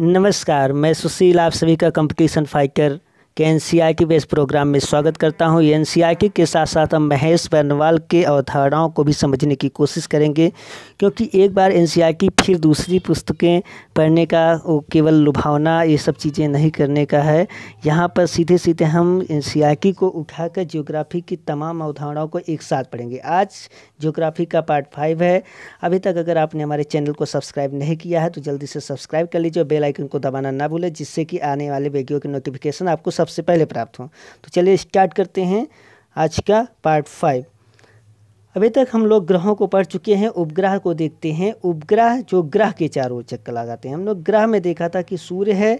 नमस्कार मैं सुशील आप सभी का कंपटीशन फाइटर के एन बेस प्रोग्राम में स्वागत करता हूं एन के साथ साथ हम महेश बर्नवाल के अवधारणाओं को भी समझने की कोशिश करेंगे क्योंकि एक बार एन फिर दूसरी पुस्तकें पढ़ने का केवल लुभावना ये सब चीज़ें नहीं करने का है यहाँ पर सीधे सीधे हम एन को उठाकर जियोग्राफी की तमाम अवधारणाओं को एक साथ पढ़ेंगे आज जियोग्राफी का पार्ट फाइव है अभी तक अगर आपने हमारे चैनल को सब्सक्राइब नहीं किया है तो जल्दी से सब्सक्राइब कर लीजिए और बेलाइकन को दबाना ना भूलें जिससे कि आने वाले वीडियो की नोटिफिकेशन आपको सब सबसे पहले प्राप्त हों तो चलिए स्टार्ट करते हैं आज का पार्ट फाइव अभी तक हम लोग ग्रहों को पढ़ चुके हैं उपग्रह को देखते हैं उपग्रह जो ग्रह के चारों ओर चक्कर लगाते हैं हम लोग ग्रह में देखा था कि सूर्य है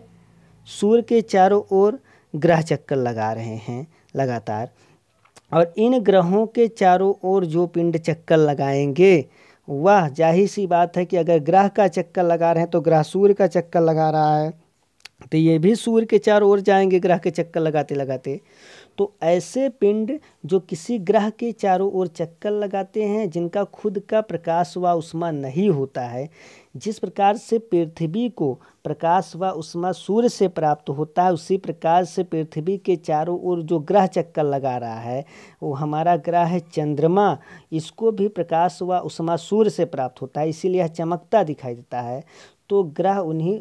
सूर्य के चारों ओर ग्रह चक्कर लगा रहे हैं लगातार और इन ग्रहों के चारों ओर जो पिंड चक्कर लगाएंगे वह जाहिर सी बात है कि अगर ग्रह का चक्कर लगा रहे हैं तो ग्रह सूर्य का चक्कर लगा रहा है तो ये भी सूर्य के चारों ओर जाएंगे ग्रह के चक्कर लगाते लगाते तो ऐसे पिंड जो किसी ग्रह के चारों ओर चक्कर लगाते हैं जिनका खुद का प्रकाश व उष्मा नहीं होता है जिस प्रकार से पृथ्वी को प्रकाश व उष्मा सूर्य से प्राप्त होता है उसी प्रकार से पृथ्वी के चारों ओर जो ग्रह चक्कर लगा रहा है वो हमारा ग्रह है चंद्रमा इसको भी प्रकाश व उष्मा सूर्य से प्राप्त होता है इसीलिए यह चमकता दिखाई देता है तो ग्रह उन्हीं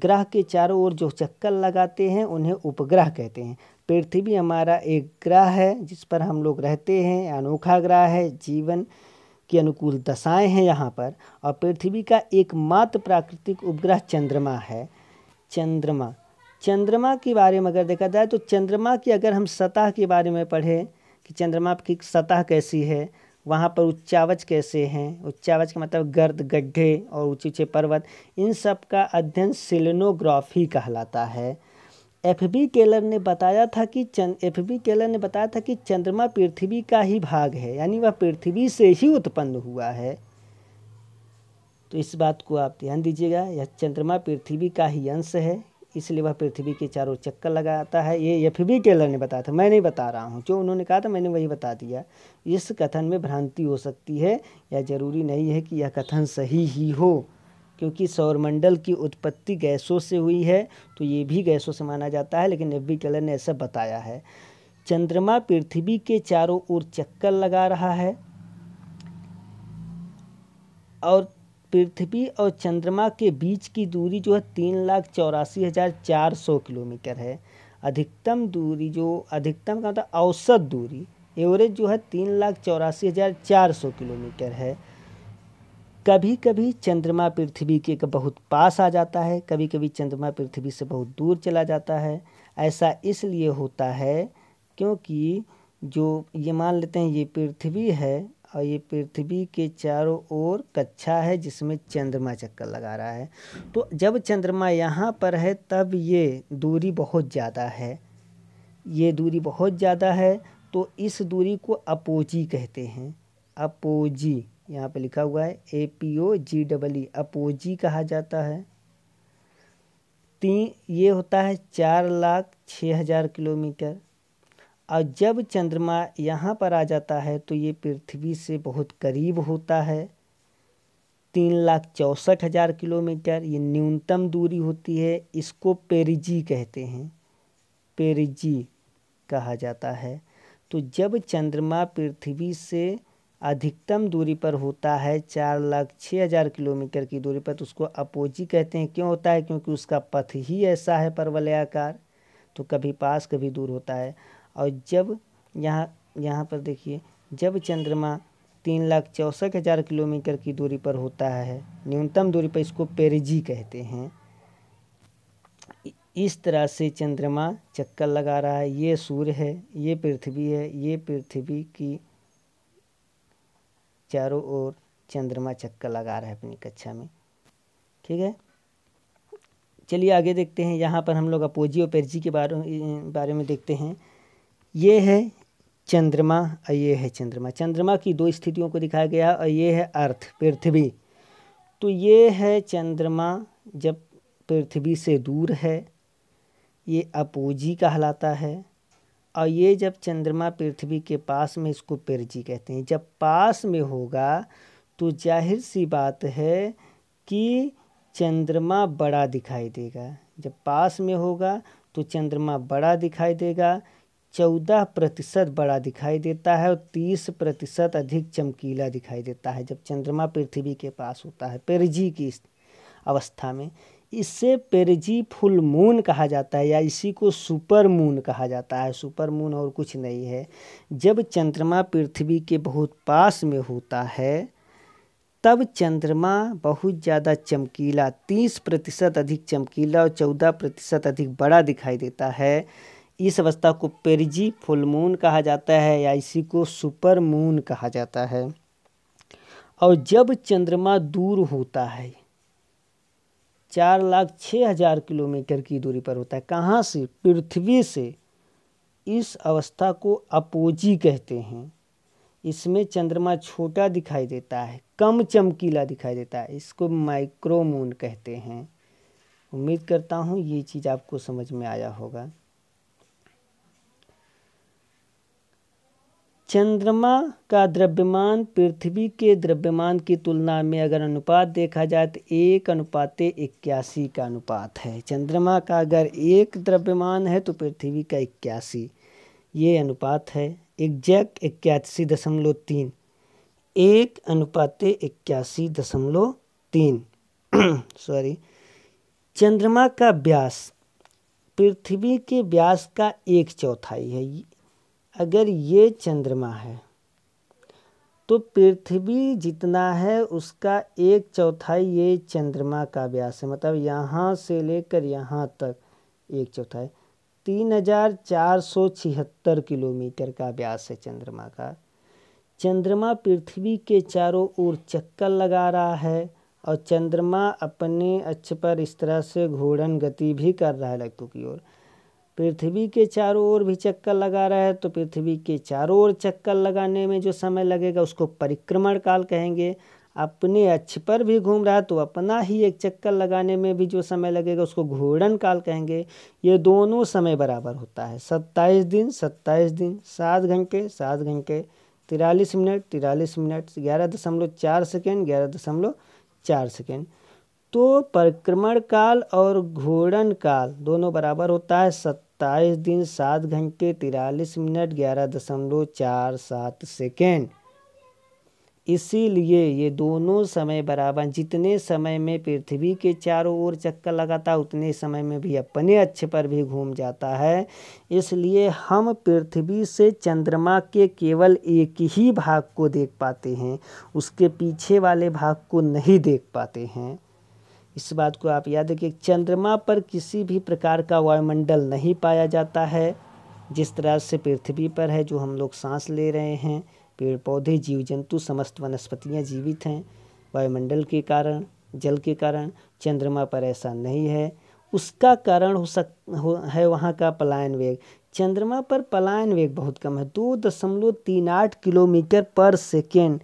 ग्रह के चारों ओर जो चक्कर लगाते हैं उन्हें उपग्रह कहते हैं पृथ्वी हमारा एक ग्रह है जिस पर हम लोग रहते हैं अनोखा ग्रह है जीवन की अनुकूल दशाएं हैं यहाँ पर और पृथ्वी का एकमात्र प्राकृतिक उपग्रह चंद्रमा है चंद्रमा चंद्रमा के बारे में अगर देखा जाए तो चंद्रमा की अगर हम सतह के बारे में पढ़ें कि चंद्रमा की सतह कैसी है वहाँ पर उच्चावच कैसे हैं उच्चावच का मतलब गर्द गड्ढे और ऊँचे ऊँचे पर्वत इन सब का अध्ययन सिलेनोग्राफी कहलाता है एफ बी केलर ने बताया था कि चंद एफ बी केलर ने बताया था कि चंद्रमा पृथ्वी का ही भाग है यानी वह पृथ्वी से ही उत्पन्न हुआ है तो इस बात को आप ध्यान दीजिएगा यह चंद्रमा पृथ्वी का ही अंश है इसलिए वह पृथ्वी के चारों चक्कर लगाता है ये एफ बी टेलर ने बताया था मैं नहीं बता रहा हूँ जो उन्होंने कहा था मैंने वही बता दिया इस कथन में भ्रांति हो सकती है या जरूरी नहीं है कि यह कथन सही ही हो क्योंकि सौरमंडल की उत्पत्ति गैसों से हुई है तो ये भी गैसों से माना जाता है लेकिन एफ बी टेलर ने ऐसा बताया है चंद्रमा पृथ्वी के चारों ओर चक्कर लगा रहा है और पृथ्वी और चंद्रमा के बीच की दूरी जो है तीन लाख चौरासी हज़ार चार सौ किलोमीटर है अधिकतम दूरी जो अधिकतम का होता मतलब है औसत दूरी एवरेज जो है तीन लाख चौरासी हज़ार चार सौ किलोमीटर है कभी कभी चंद्रमा पृथ्वी के बहुत पास आ जाता है कभी कभी चंद्रमा पृथ्वी से बहुत दूर चला जाता है ऐसा इसलिए होता है क्योंकि जो ये मान लेते हैं ये पृथ्वी है और ये पृथ्वी के चारों ओर कक्षा है जिसमें चंद्रमा चक्कर लगा रहा है तो जब चंद्रमा यहाँ पर है तब ये दूरी बहुत ज़्यादा है ये दूरी बहुत ज़्यादा है तो इस दूरी को अपोजी कहते हैं अपोजी यहाँ पे लिखा हुआ है A P O G double E apogee कहा जाता है तीन ये होता है चार लाख छः हज़ार किलोमीटर और जब चंद्रमा यहाँ पर आ जाता है तो ये पृथ्वी से बहुत करीब होता है तीन लाख चौंसठ हज़ार किलोमीटर ये न्यूनतम दूरी होती है इसको पेरिजी कहते हैं पेरिजी कहा जाता है तो जब चंद्रमा पृथ्वी से अधिकतम दूरी पर होता है चार लाख छः हज़ार किलोमीटर की दूरी पर तो उसको अपोजी कहते हैं क्यों होता है क्योंकि उसका पथ ही ऐसा है परवलयाकार तो कभी पास कभी दूर होता है और जब यहाँ यहाँ पर देखिए जब चंद्रमा तीन लाख चौंसठ हज़ार किलोमीटर की दूरी पर होता है न्यूनतम दूरी पर इसको पेरिजी कहते हैं इस तरह से चंद्रमा चक्कर लगा रहा है ये सूर्य है ये पृथ्वी है ये पृथ्वी की चारों ओर चंद्रमा चक्कर लगा रहा है अपनी कक्षा में ठीक है चलिए आगे देखते हैं यहाँ पर हम लोग अपोजी और पेरजी के बारे बारे में देखते हैं ये है चंद्रमा और ये है चंद्रमा चंद्रमा की दो स्थितियों को दिखाया गया और ये है अर्थ पृथ्वी तो ये है चंद्रमा जब पृथ्वी से दूर है ये अपोजी कहलाता है और ये जब चंद्रमा पृथ्वी के पास में इसको पेरजी कहते हैं जब पास में होगा तो जाहिर सी बात है कि चंद्रमा बड़ा दिखाई देगा जब पास में होगा तो चंद्रमा बड़ा दिखाई देगा चौदह प्रतिशत बड़ा दिखाई देता है और तीस प्रतिशत अधिक चमकीला दिखाई देता है जब चंद्रमा पृथ्वी के पास होता है पेरजी की अवस्था में इससे पेरजी फुल मून कहा जाता है या इसी को सुपर मून कहा जाता है सुपर मून और कुछ नहीं है जब चंद्रमा पृथ्वी के बहुत पास में होता है तब चंद्रमा बहुत ज़्यादा चमकीला तीस प्रतिशत अधिक चमकीला और चौदह प्रतिशत अधिक बड़ा दिखाई देता है इस अवस्था को पेरिजी फुल मून कहा जाता है या इसी को सुपर मून कहा जाता है और जब चंद्रमा दूर होता है चार लाख छः हज़ार किलोमीटर की दूरी पर होता है कहाँ से पृथ्वी से इस अवस्था को अपोजी कहते हैं इसमें चंद्रमा छोटा दिखाई देता है कम चमकीला दिखाई देता है इसको माइक्रोमून कहते हैं उम्मीद करता हूँ ये चीज़ आपको समझ में आया होगा चंद्रमा का द्रव्यमान पृथ्वी के द्रव्यमान की तुलना में अगर अनुपात देखा जाए तो एक अनुपात इक्यासी का अनुपात है चंद्रमा का अगर एक द्रव्यमान है तो पृथ्वी का इक्यासी ये अनुपात है एग्जैक्ट इक्यासी दशमलव तीन एक अनुपात इक्यासी दशमलव तीन सॉरी चंद्रमा का व्यास पृथ्वी के व्यास का एक चौथाई है अगर ये चंद्रमा है तो पृथ्वी जितना है उसका एक चौथाई ये चंद्रमा का व्यास है मतलब यहाँ से लेकर यहाँ तक एक चौथाई तीन हजार चार सौ छिहत्तर किलोमीटर का व्यास है चंद्रमा का चंद्रमा पृथ्वी के चारों ओर चक्कर लगा रहा है और चंद्रमा अपने अक्ष पर इस तरह से घूर्णन गति भी कर रहा है लक्तु की ओर पृथ्वी के चारों ओर भी चक्कर लगा रहा है तो पृथ्वी के चारों ओर चक्कर लगाने में जो समय लगेगा उसको परिक्रमण काल कहेंगे अपने अक्ष पर भी घूम रहा है तो अपना ही एक चक्कर लगाने में भी जो समय लगेगा उसको घूर्णन काल कहेंगे ये दोनों समय बराबर होता है सत्ताईस दिन सत्ताईस दिन सात घंटे सात घंटे तिरालीस मिनट तिरालीस मिनट ग्यारह दशमलव चार सेकेंड ग्यारह दशमलव चार सेकेंड तो परिक्रमण काल और घूर्णन काल दोनों बराबर होता है सत्ता सत्ताईस दिन सात घंटे तिरालीस मिनट ग्यारह दशमलव चार सात सेकेंड इसीलिए ये दोनों समय बराबर जितने समय में पृथ्वी के चारों ओर चक्कर लगाता उतने समय में भी अपने अक्ष पर भी घूम जाता है इसलिए हम पृथ्वी से चंद्रमा के केवल एक ही भाग को देख पाते हैं उसके पीछे वाले भाग को नहीं देख पाते हैं इस बात को आप याद रखिए चंद्रमा पर किसी भी प्रकार का वायुमंडल नहीं पाया जाता है जिस तरह से पृथ्वी पर है जो हम लोग सांस ले रहे हैं पेड़ पौधे जीव जंतु समस्त वनस्पतियाँ जीवित हैं वायुमंडल के कारण जल के कारण चंद्रमा पर ऐसा नहीं है उसका कारण हो सक हो है वहाँ का पलायन वेग चंद्रमा पर पलायन वेग बहुत कम है दो दशमलव तीन आठ किलोमीटर पर सेकेंड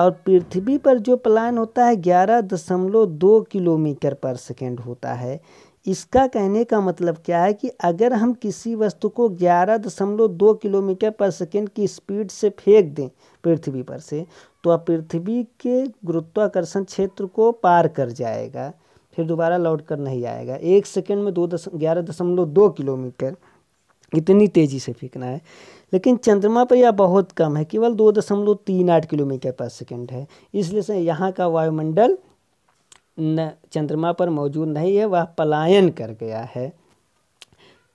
और पृथ्वी पर जो पलायन होता है ग्यारह दशमलव दो किलोमीटर पर सेकेंड होता है इसका कहने का मतलब क्या है कि अगर हम किसी वस्तु को ग्यारह दशमलव दो किलोमीटर पर सेकेंड की स्पीड से फेंक दें पृथ्वी पर से तो अब पृथ्वी के गुरुत्वाकर्षण क्षेत्र को पार कर जाएगा फिर दोबारा लौट कर नहीं आएगा एक सेकेंड में दो दस ग्यारह दशमलव दो किलोमीटर इतनी तेज़ी से फेंकना है लेकिन चंद्रमा पर यह बहुत कम है केवल दो दशमलव तीन आठ किलोमीटर पर सेकेंड है इसलिए से यहाँ का वायुमंडल चंद्रमा पर मौजूद नहीं है वह पलायन कर गया है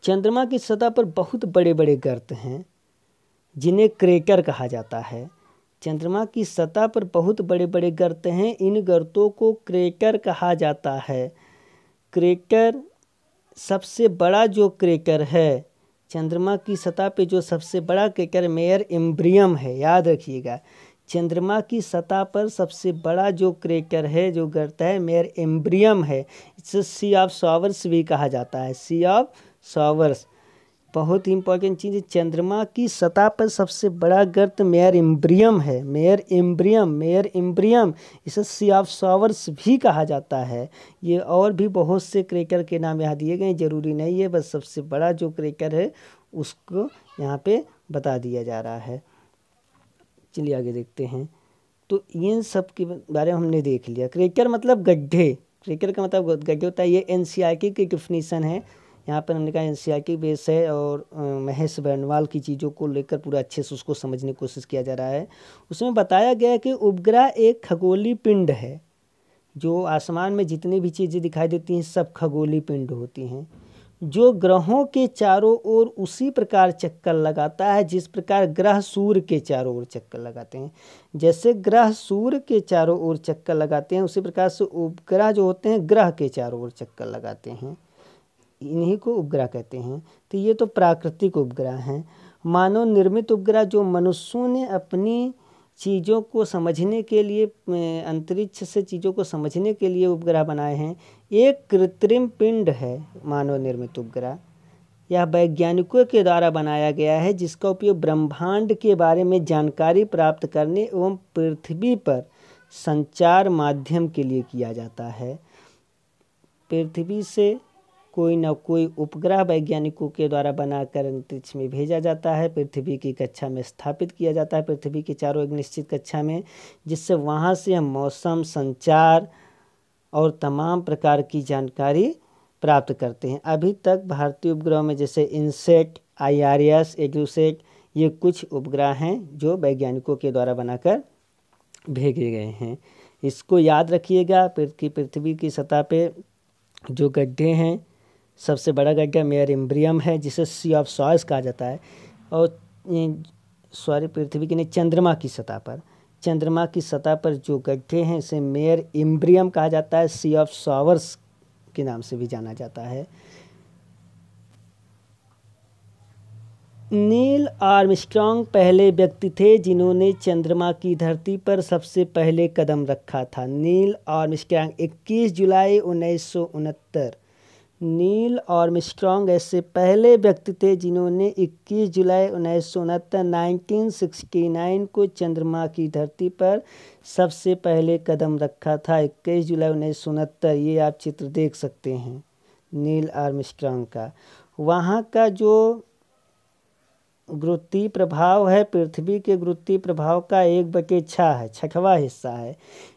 चंद्रमा की सतह पर बहुत बड़े बड़े गर्त हैं जिन्हें क्रेकर कहा जाता है चंद्रमा की सतह पर बहुत बड़े बड़े गर्त हैं इन गर्तों को क्रेकर कहा जाता है क्रेकर सबसे बड़ा जो क्रेकर है चंद्रमा की सतह पे जो सबसे बड़ा केकर मेयर एम्ब्रियम है याद रखिएगा चंद्रमा की सतह पर सबसे बड़ा जो क्रेकर है जो गर्त है मेयर एम्ब्रियम है इसे सी ऑफ सॉवर्स भी कहा जाता है सी ऑफ सॉवर्स बहुत ही इंपॉर्टेंट चीज़ है चंद्रमा की सतह पर सबसे बड़ा गर्त मेयर इम्ब्रियम है मेयर इम्ब्रियम मेयर इम्ब्रियम इसे सी ऑफ सॉवर्स भी कहा जाता है ये और भी बहुत से क्रेकर के नाम यहाँ दिए गए ज़रूरी नहीं है बस सबसे बड़ा जो क्रेकर है उसको यहाँ पे बता दिया जा रहा है चलिए आगे देखते हैं तो इन सब के बारे में हमने देख लिया क्रेकर मतलब गड्ढे क्रेकर का मतलब गड्ढे होता है ये एन सी आर की डेफिनीसन है यहाँ पर हमने कहा एन बेस है और महेश बर्णवाल की चीज़ों को लेकर पूरा अच्छे से उसको समझने की कोशिश किया जा रहा है उसमें बताया गया कि उपग्रह एक खगोली पिंड है जो आसमान में जितनी भी चीज़ें दिखाई देती हैं सब खगोली पिंड होती हैं जो ग्रहों के चारों ओर उसी प्रकार चक्कर लगाता है जिस प्रकार ग्रह सूर्य के चारों ओर चक्कर लगाते हैं जैसे ग्रह सूर्य के चारों ओर चक्कर लगाते हैं उसी प्रकार से उपग्रह जो होते हैं ग्रह के चारों ओर चक्कर लगाते हैं इन्हीं को उपग्रह कहते हैं तो ये तो प्राकृतिक उपग्रह हैं मानव निर्मित उपग्रह जो मनुष्यों ने अपनी चीज़ों को समझने के लिए अंतरिक्ष से चीज़ों को समझने के लिए उपग्रह बनाए हैं एक कृत्रिम पिंड है मानव निर्मित उपग्रह यह वैज्ञानिकों के द्वारा बनाया गया है जिसका उपयोग ब्रह्मांड के बारे में जानकारी प्राप्त करने एवं पृथ्वी पर संचार माध्यम के लिए किया जाता है पृथ्वी से कोई ना कोई उपग्रह वैज्ञानिकों के द्वारा बनाकर अंतरिक्ष में भेजा जाता है पृथ्वी की कक्षा में स्थापित किया जाता है पृथ्वी के चारों एक निश्चित कक्षा में जिससे वहाँ से हम मौसम संचार और तमाम प्रकार की जानकारी प्राप्त करते हैं अभी तक भारतीय उपग्रह में जैसे INSAT I R S EDUSAT ये कुछ उपग्रह हैं जो वैज्ञानिकों के द्वारा बनाकर भेजे गए हैं इसको याद रखिएगा पृथ्वी पृथ्वी की सतह पे जो गड्ढे हैं सबसे बड़ा गज्ञा मेयर इम्ब्रियम है जिसे सी ऑफ सॉयस कहा जाता है और सॉरी पृथ्वी की नहीं चंद्रमा की सतह पर चंद्रमा की सतह पर जो गड्ढे हैं इसे मेयर इम्ब्रियम कहा जाता है सी ऑफ सॉवर्स के नाम से भी जाना जाता है नील आर्मस्ट्रॉन्ग पहले व्यक्ति थे जिन्होंने चंद्रमा की धरती पर सबसे पहले कदम रखा था नील आर्मस्ट्रॉन्ग 21 जुलाई उन्नीस नील और मिस्ट्रॉन्ग ऐसे पहले व्यक्ति थे जिन्होंने 21 जुलाई उन्नीस सौ उनहत्तर को चंद्रमा की धरती पर सबसे पहले कदम रखा था 21 जुलाई उन्नीस सौ ये आप चित्र देख सकते हैं नील मिस्ट्रॉन्ग का वहाँ का जो गुरुत्वीय प्रभाव है पृथ्वी के गुरुत्वीय प्रभाव का एक बटे छः है छठवा हिस्सा है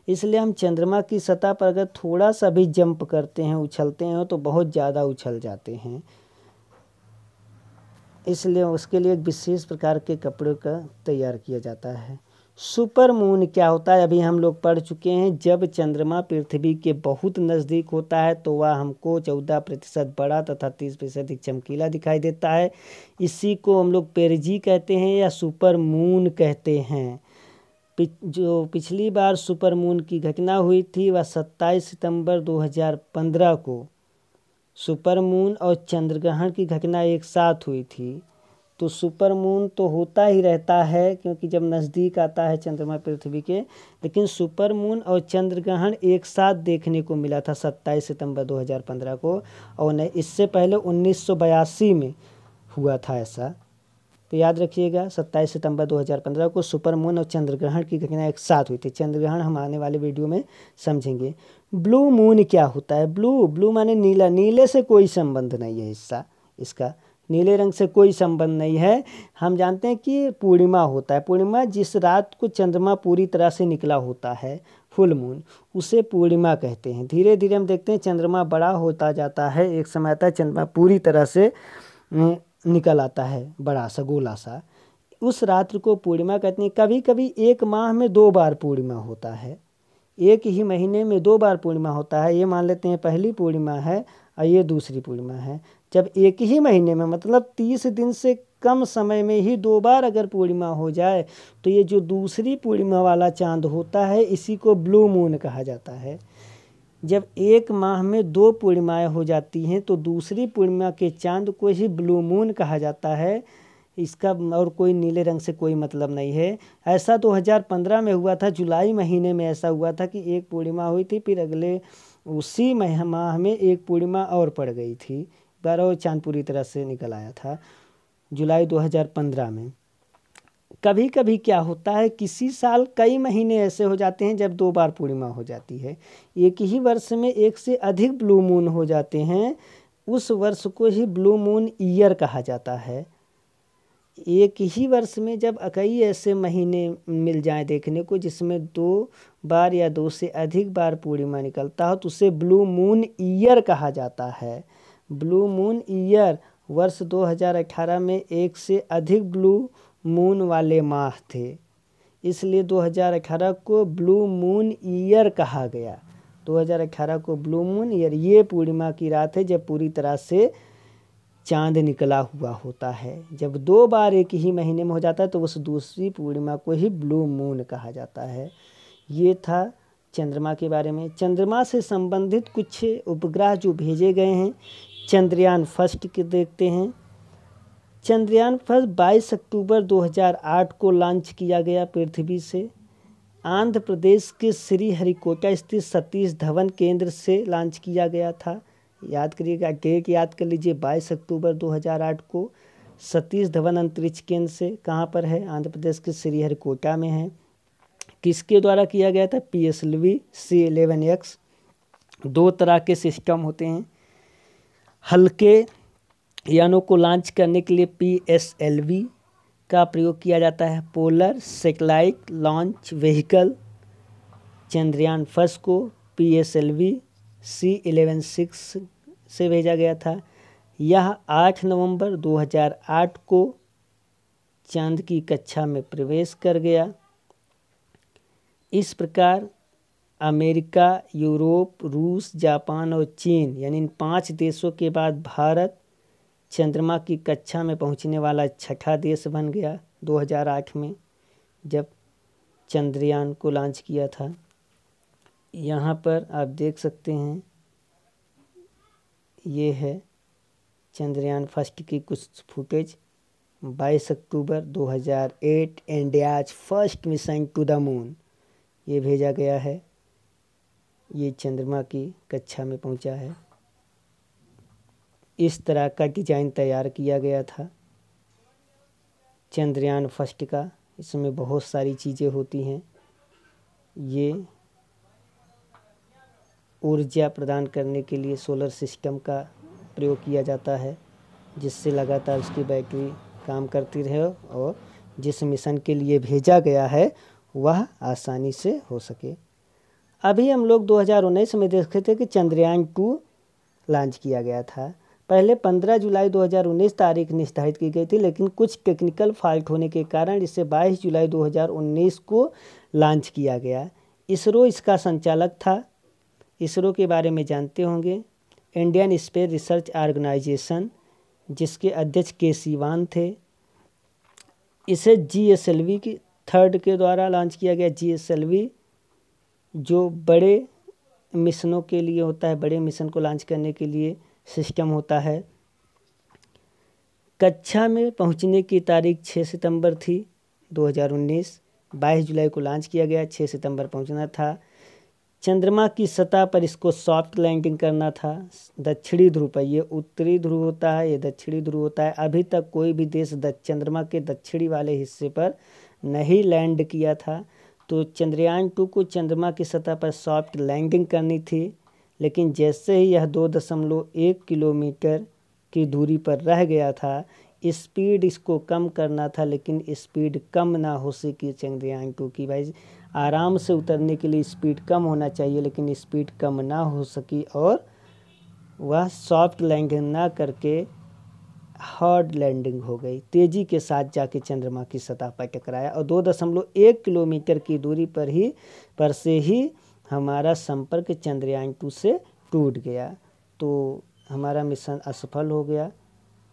इसलिए हम चंद्रमा की सतह पर अगर थोड़ा सा भी जंप करते हैं उछलते हैं तो बहुत ज़्यादा उछल जाते हैं इसलिए उसके लिए एक विशेष प्रकार के कपड़े का तैयार किया जाता है सुपर मून क्या होता है अभी हम लोग पढ़ चुके हैं जब चंद्रमा पृथ्वी के बहुत नज़दीक होता है तो वह हमको चौदह प्रतिशत बड़ा तथा तीस प्रतिशत चमकीला दिखाई देता है इसी को हम लोग पेरजी कहते हैं या सुपर मून कहते हैं जो पिछली बार सुपर मून की घटना हुई थी वह सत्ताईस सितंबर 2015 को सुपर मून और चंद्रग्रहण की घटना एक साथ हुई थी तो सुपर मून तो होता ही रहता है क्योंकि जब नज़दीक आता है चंद्रमा पृथ्वी के लेकिन सुपर मून और चंद्र ग्रहण एक साथ देखने को मिला था 27 सितंबर 2015 को और नहीं इससे पहले 1982 में हुआ था ऐसा तो याद रखिएगा 27 सितंबर 2015 को सुपर मून और चंद्र ग्रहण की घटना एक साथ हुई थी चंद्र ग्रहण हम आने वाले वीडियो में समझेंगे ब्लू मून क्या होता है ब्लू ब्लू माने नीला नीले से कोई संबंध नहीं है हिस्सा इसका नीले रंग से कोई संबंध नहीं है हम जानते हैं कि पूर्णिमा होता है पूर्णिमा जिस रात को चंद्रमा पूरी तरह से निकला होता है फुल मून उसे पूर्णिमा कहते हैं धीरे धीरे हम देखते हैं चंद्रमा बड़ा होता जाता है एक समय आता है चंद्रमा पूरी तरह से निकल आता है बड़ा सा गोला सा उस रात्र को पूर्णिमा कहते हैं कभी कभी एक माह में दो बार पूर्णिमा होता है एक ही महीने में दो बार पूर्णिमा होता है ये मान लेते हैं पहली पूर्णिमा है ये दूसरी पूर्णिमा है जब एक ही महीने में मतलब तीस दिन से कम समय में ही दो बार अगर पूर्णिमा हो जाए तो ये जो दूसरी पूर्णिमा वाला चांद होता है इसी को ब्लू मून कहा जाता है जब एक माह में दो पूर्णिमाएँ हो जाती हैं तो दूसरी पूर्णिमा के चांद को ही ब्लू मून कहा जाता है इसका और कोई नीले रंग से कोई मतलब नहीं है ऐसा 2015 में हुआ था जुलाई महीने में ऐसा हुआ था कि एक पूर्णिमा हुई थी फिर अगले उसी मह माह में एक पूर्णिमा और पड़ गई थी बारह और चांद पूरी तरह से निकल आया था जुलाई 2015 में कभी कभी क्या होता है किसी साल कई महीने ऐसे हो जाते हैं जब दो बार पूर्णिमा हो जाती है एक ही वर्ष में एक से अधिक ब्लू मून हो जाते हैं उस वर्ष को ही ब्लू मून ईयर कहा जाता है एक ही वर्ष में जब कई ऐसे महीने मिल जाए देखने को जिसमें दो बार या दो से अधिक बार पूर्णिमा निकलता हो तो उसे ब्लू मून ईयर कहा जाता है ब्लू मून ईयर वर्ष 2018 में एक से अधिक ब्लू मून वाले माह थे इसलिए 2018 को ब्लू मून ईयर कहा गया 2018 को ब्लू मून ईयर ये पूर्णिमा की रात है जब पूरी तरह से चांद निकला हुआ होता है जब दो बार एक ही महीने में हो जाता है तो उस दूसरी पूर्णिमा को ही ब्लू मून कहा जाता है ये था चंद्रमा के बारे में चंद्रमा से संबंधित कुछ उपग्रह जो भेजे गए हैं चंद्रयान फर्स्ट के देखते हैं चंद्रयान फर्स्ट 22 अक्टूबर 2008 को लॉन्च किया गया पृथ्वी से आंध्र प्रदेश के श्री हरिकोटा स्थित सतीश धवन केंद्र से लॉन्च किया गया था याद करिएगा केक याद कर लीजिए बाईस अक्टूबर 2008 को सतीश धवन अंतरिक्ष केंद्र से कहाँ पर है आंध्र प्रदेश के श्रीहरिकोटा में है किसके द्वारा किया गया था P S L V C eleven X दो तरह के सिस्टम होते हैं हल्के यानों को लॉन्च करने के लिए पी एस एल वी का प्रयोग किया जाता है polar satellite launch vehicle Chandrayaan first को P S L V C eleven six से भेजा गया था यह आठ नवंबर 2008 को चांद की कक्षा में प्रवेश कर गया इस प्रकार अमेरिका यूरोप रूस जापान और चीन यानी इन पांच देशों के बाद भारत चंद्रमा की कक्षा में पहुंचने वाला छठा देश बन गया 2008 में जब चंद्रयान को लॉन्च किया था यहाँ पर आप देख सकते हैं ये है चंद्रयान फर्स्ट की कुछ footage 22 October 2008 India's first mission to the moon ये भेजा गया है ये चंद्रमा की कक्षा में पहुंचा है इस तरह का डिजाइन तैयार किया गया था चंद्रयान फर्स्ट का इसमें बहुत सारी चीज़ें होती हैं ये ऊर्जा प्रदान करने के लिए सोलर सिस्टम का प्रयोग किया जाता है जिससे लगातार उसकी बैटरी काम करती रहे और जिस मिशन के लिए भेजा गया है वह आसानी से हो सके अभी हम लोग 2019 में देखे थे कि चंद्रयान टू लॉन्च किया गया था पहले 15 जुलाई 2019 तारीख निर्धारित की गई थी लेकिन कुछ टेक्निकल फॉल्ट होने के कारण इसे 22 जुलाई 2019 को लॉन्च किया गया इसरो इसका संचालक था इसरो के बारे में जानते होंगे इंडियन स्पेस रिसर्च ऑर्गेनाइजेशन जिसके अध्यक्ष के सीवान थे इसे जी की थर्ड के द्वारा लॉन्च किया गया जी जो बड़े मिशनों के लिए होता है बड़े मिशन को लॉन्च करने के लिए सिस्टम होता है कक्षा में पहुंचने की तारीख 6 सितंबर थी 2019 22 जुलाई को लॉन्च किया गया 6 सितंबर पहुंचना था चंद्रमा की सतह पर इसको सॉफ्ट लैंडिंग करना था दक्षिणी ध्रुव पर ये उत्तरी ध्रुव होता है ये दक्षिणी ध्रुव होता है अभी तक कोई भी देश चंद्रमा के दक्षिणी वाले हिस्से पर नहीं लैंड किया था तो चंद्रयान टू को चंद्रमा की सतह पर सॉफ्ट लैंडिंग करनी थी लेकिन जैसे ही यह दो दशमलव एक किलोमीटर की दूरी पर रह गया था स्पीड इसको कम करना था लेकिन स्पीड कम ना हो सकी चंद्रयान टू की भाई आराम से उतरने के लिए स्पीड कम होना चाहिए लेकिन स्पीड कम ना हो सकी और वह सॉफ्ट लैंडिंग ना करके हार्ड लैंडिंग हो गई तेज़ी के साथ जाके चंद्रमा की सतह पर टकराया और दो दशमलव एक किलोमीटर की दूरी पर ही पर से ही हमारा संपर्क चंद्रयान टू से टूट गया तो हमारा मिशन असफल हो गया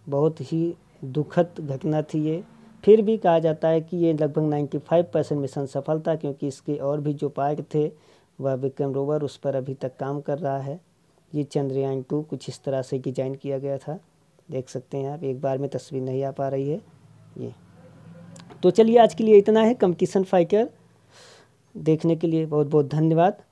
बहुत ही दुखद घटना थी ये फिर भी कहा जाता है कि ये लगभग 95 परसेंट मिशन सफल था क्योंकि इसके और भी जो पार्ट थे वह विक्रम रोवर उस पर अभी तक काम कर रहा है ये चंद्रयान टू कुछ इस तरह से डिजाइन किया गया था देख सकते हैं आप एक बार में तस्वीर नहीं आ पा रही है ये तो चलिए आज के लिए इतना है कम्पटिशन फाइटर देखने के लिए बहुत बहुत धन्यवाद